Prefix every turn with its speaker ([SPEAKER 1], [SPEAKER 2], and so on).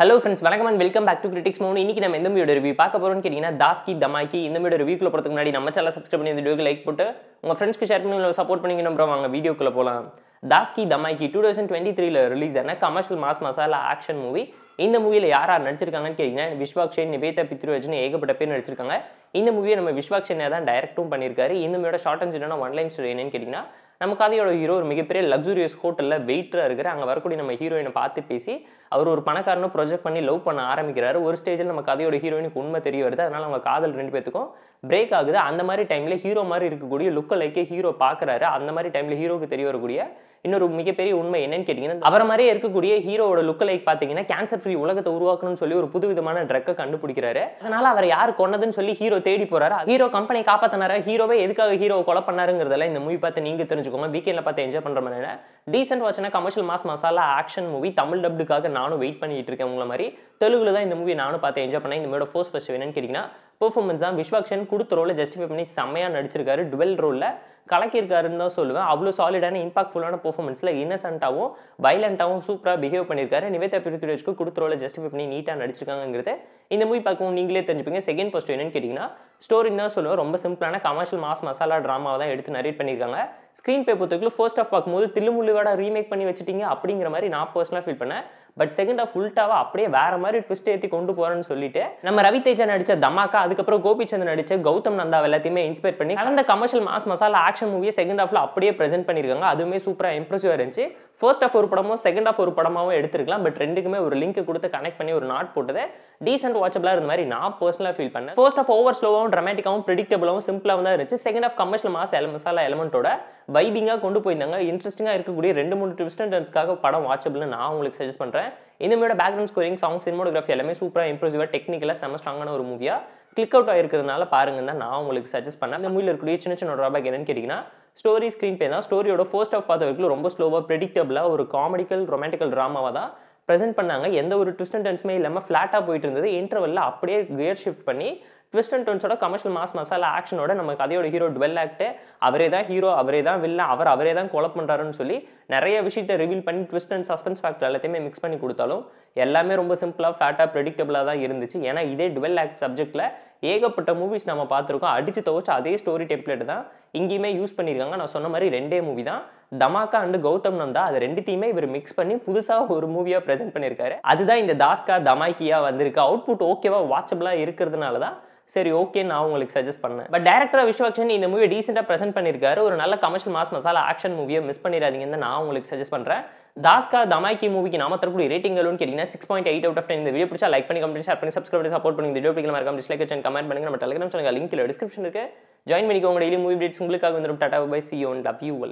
[SPEAKER 1] hello friends வணக்கம் and welcome back to critics மோன் இன்னைக்கு நம்ம எந்த மீடியோட ரிவ்யூ பார்க்க போகிறோம்னு கேட்டீங்கன்னா தாஸ்கி தமாக்கி இந்த மூவியோட ரிவ்யூக்குள்ள போகிறதுக்கு முன்னாடி நம்ம சேனல் சப்ஸ்கிரைப் பண்ணி இந்த வீடியோ லைக் போட்டு உங்கள் ஃப்ரெண்ட்ஸ்க்கு ஷேர் பண்ணி உங்களை சப்போர்ட் பண்ணிக்கணும் அப்புறம் அவங்க வீடியோக்குள்ளே போகலாம் தாஸ்கி தமாக்கி டூ தௌசண்ட் டுவெண்ட்டி த்ரீல ரிலீஸ் ஆன commercial mass masala action movie இந்த மூவியில் யார் யார் நடிச்சிருக்காங்கன்னு கேட்டிங்கன்னா விஸ்வாக்ஷன் நிவேதா பித்ருவஜன் ஏகப்பட்ட பேர் நடிச்சிருக்காங்க இந்த மூவியை நம்ம விஸ்வாக்ஷன் தான் டைரக்டும் பண்ணியிருக்காரு இந்த மூவியோட short and one line story என்னன்னு கேட்டிங்கன்னா நமக்கு அதையோட ஹீரோ ஒரு மிகப்பெரிய லக்ஸூரியஸ் ஹோட்டலில் வெயிட்டராக இருக்கிற அங்கே வரக்கூடிய நம்ம ஹீரோயினை பார்த்து பேசி அவர் ஒரு பணக்காரனை ப்ரொஜெக்ட் பண்ணி லவ் பண்ண ஆரம்பிக்கிறார் ஒரு ஸ்டேஜில் நம்ம கதையோட ஹீரோயினுக்கு உண்மை தெரிய வருது அதனால் அவங்க காதல் ரெண்டு பேத்துக்கும் பிரேக் ஆகுது அந்த மாதிரி டைமில் ஹீரோ மாதிரி இருக்கக்கூடிய லுக்க லைக்கே ஹீரோ பார்க்குறாரு அந்த மாதிரி டைமில் ஹீரோக்கு தெரிய வரக்கூடிய இன்னொரு மிகப்பெரிய உண்மை என்னன்னு கேட்டிங்கன்னா அவரை மாதிரியே இருக்கக்கூடிய ஹீரோவோட லுக் லைக் பார்த்தீங்கன்னா கேன்சர் ஃப்ரீ உலகத்தை உருவாக்கணும்னு சொல்லி ஒரு புது விதமான ட்ரக்கை கண்டுபிடிக்கிறாரு அதனால அவர் யார் கொண்டதுன்னு சொல்லி ஹீரோ தேடி போறாரு ஹீரோ கம்பெனி காப்பாத்தினாரா ஹீரோவே எதுக்காக ஹீரோ கொலை பண்ணாருங்கிறதெல்லாம் இந்த மூவி பார்த்து நீங்க தெரிஞ்சுக்கோங்க வீக்கெண்ட்ல பார்த்து என்ஜாய் பண்ற மாதிரி டீசென்ட் வாட்ச்னா commercial mass masala action movie Tamil டப்டுக்காக நானும் வெயிட் பண்ணிட்டு இருக்கேன் உங்களை மாதிரி தெலுங்குல தான் இந்த மூவி நானும் பார்த்து என்ஜாய் பண்ணேன் இந்த மூவியோட ஃபோர்ஸ் பஸ்ட் என்னன்னு கேட்டிங்கன்னா பெர்ஃபார்மன்ஸ் தான் விஸ்வாக்ஷன் கொடுத்த ரோலை ஜஸ்டிஃபை பண்ணி செம்மையாக நடிச்சிருக்காரு டுவெல் ரோலில் கலக்கியிருக்காருன்னு தான் சொல்லுவேன் அவ்வளோ சாலிடான இம்பாக்ட்ஃபுல்லான பர்ஃபார்மன்ஸில் இன்னசென்ட்டாகவும் வைலண்ட்டாகவும் சூப்பராக பிஹேவ் பண்ணியிருக்காரு நிவேதா பிரித்துரேஜ்க்கு கொடுத்துரோல ஜஸ்டிஃபை பண்ணி நீட்டாக நடிச்சிருக்காங்கிறத இந்த மூவி பார்க்கவும் நீங்களே தெரிஞ்சுப்பீங்க செகண்ட் போஸ்ட் என்னன்னு கேட்டிங்கன்னா ஸ்டோரின்னு தான் சொல்லுவேன் ரொம்ப சிம்பிளான கமர்ஷியல் மாஸ் மசாலா ட்ராமாவை தான் எடுத்து நரேட் பண்ணியிருக்காங்க ஸ்க்ரீன் பே பொறுத்தவரைக்கும் ஃபர்ஸ்ட் ஆஃப் பார்க்கும்போது தில்லுமுள்ளுவாட ரீமேக் பண்ணி வச்சுட்டீங்க அப்படிங்கிற மாதிரி நான் பர்சனலாக ஃபீல் பண்ணேன் பட் செகண்ட் ஆஃப் ஃபுல்ட்டாவாக அப்படியே வேற மாதிரி ட்விஸ்ட் ஏற்றி கொண்டு போகிறேன்னு சொல்லிட்டு நம்ம ரவி தேஜா நடித்த தமாக்கா அதுக்கப்புறம் கோபிச்சந்த் நடித்த கௌதம் நந்தா எல்லாத்தையுமே இன்ஸ்பயர் பண்ணி கலந்த கமர்ஷியல் மாஸ் மசாலா ஆக்ஷன் மூவியை செகண்ட் ஆஃப்ல அப்படியே ப்ரெசென்ட் பண்ணியிருக்காங்க அதுவுமே சூப்பராக இம்ப்ரெசிவாக இருந்துச்சு ஃபர்ஸ்ட் ஆஃப் ஒரு படமும் செகண்ட் ஆஃப் ஒரு படமாகவும் எடுத்துருக்கலாம் பட் ரெண்டுக்குமே ஒரு லிங்க் கொடுத்து கனெக்ட் பண்ணி ஒரு நாட் போட்டது டீசென்ட் வாட்சபிளாக இருந்த மாதிரி நான் பர்சனலாக ஃபீல் பண்ணேன் ஃபர்ஸ்ட் ஆஃப் ஓவர் ஸ்லோவாகவும் ட்ரமேட்டிக்காகவும் ப்ரிடிக்டபிளாகவும் சிம்பிளாக தான் இருந்துச்சு செகண்ட் ஆஃப் கமர்ஷியல் மாஸ் எல மசாலா எலமெண்ட்டோட வைபிங்காக கொண்டு போயிருந்தாங்க இன்ட்ரெஸ்டிங்காக இருக்கக்கூடிய ரெண்டு மூணு ட்விஸ்ட் படம் வாட்சபிள்னு நான் உங்களுக்கு சஜஸ்ட் பண்ணுறேன் இந்த மாதிரி பேக்ரவுண்ட் ஸ்கோரிங் சாங் சினிமோகிராஃபி எல்லாமே சூப்பராக இம்ப்ரூசிவாக டெக்னிக்கலாக செம ஸ்ட்ராங்கான ஒரு மூவியாக கிளிக் அவுட் ஆகிருக்கிறதுனால பாருங்க தான் நான் உங்களுக்கு சஜஸ்ட் பண்ணேன் அந்த மூவியில் இருக்கக்கூடிய சின்ன சின்ன ட்ராபேக் என்னன்னு கேட்டிங்கன்னா ஸ்டோரி ஸ்க்ரீன் பே தான் ஸ்டோரியோட ஃபர்ஸ்ட் ஆஃப் பார்த்த வரைக்கும் ரொம்ப ஸ்லோவாக ப்ரெடிக்டபிளாக ஒரு காமெடிக்கல் ரொமான்டிக்கல் ட்ராமாவாக தான் ப்ரெசென்ட் பண்ணாங்க எந்த ஒரு ட்விஸ்ட் அண்ட் டென்ஸுமே இல்லாமல் ஃப்ளாட்டாக போயிட்டு இருந்தது இன்டர்வெல்ல அப்படியே கியர் ஷிஃப்ட் பண்ணி ட்விஸ்ட் அண்ட் டென்ஸோட கமர்ஷியல் மாஸ் மசாலா ஆக்ஷனோட நம்ம கதையோட ஹீரோ டுவெல் ஆக்ட் அவரே தான் ஹீரோ அவரே தான் வில்ல அவர் அவரே தான் கொலை பண்ணுறாருன்னு சொல்லி நிறைய விஷயத்தை ரிவீல் பண்ணி ட்விஸ்ட் அண்ட் சஸ்பென்ஸ் ஃபேக்டர் எல்லாத்தையுமே மிக்ஸ் பண்ணி கொடுத்தாலும் எல்லாமே ரொம்ப சிம்பிளாக ஃப்ளாட்டாக ப்ரெடிக்டபிளாக தான் இருந்துச்சு ஏன்னா இதே டுவெல் ஆக்ட் சப்ஜெக்ட்டில் ஏகப்பட்ட மூவிஸ் நம்ம பார்த்துருக்கோம் அடித்து துவச்சு அதே ஸ்டோரி டெம்ப்ளேட் தான் இங்கேயுமே யூஸ் பண்ணியிருக்காங்க நான் சொன்ன மாதிரி ரெண்டே மூவி தான் தமாக்கா அண்டு கௌதம் நந்தா அது ரெண்டுத்தையுமே இவர் மிக்ஸ் பண்ணி புதுசாக ஒரு மூவியாக ப்ரெசென்ட் பண்ணியிருக்காரு அதுதான் இந்த தாஸ்கா தமாக்கியாக வந்திருக்கு அவுட்புட் ஓகேவா வாட்சபிளாக இருக்கிறதுனால தான் சரி ஓகே நான் உங்களுக்கு சஜஸ்ட் பண்ணேன் பட் டேரக்டராக விஸ்வாக்ஷன் இந்த மூவி டீசெண்டாக ப்ரெசென்ட் பண்ணியிருக்காரு ஒரு நல்ல கமர்ஷியல் மாஸ் மசாலா ஆக்ஷன் மூவியை மிஸ் பண்ணிடாதீங்கன்னு நான் உங்களுக்கு சஜஸ்ட் பண்ணுறேன் தாஸ்கா தமாய்க்கி மூவிக்கு நாம தரக்கூடிய ரேட்டிங் எவ்வளோன்னு கேட்டிங்கன்னா six point eight out of ten இந்த வீடியோ பிடிச்சா லைக் பண்ணி கமெண்ட் ஷேர் பண்ணி சப்ஸ்கிரைப் பண்ணி சப்போர்ட் பண்ணி வீடியோ பிடிக்கலாம் மறக்காம டிஸ்லைக் கமெண்ட் பண்ணுங்க நம்ம டெலிகிராம் சேனல் லிங்க் டிஸ்கிரிப்ஷன் இருக்கு ஜாயின் பண்ணிக்கோங்க டெய்லி மூவி அப்டேட்ஸ் உங்களுக்காக வந்துடும் டாட்டா bye C one love you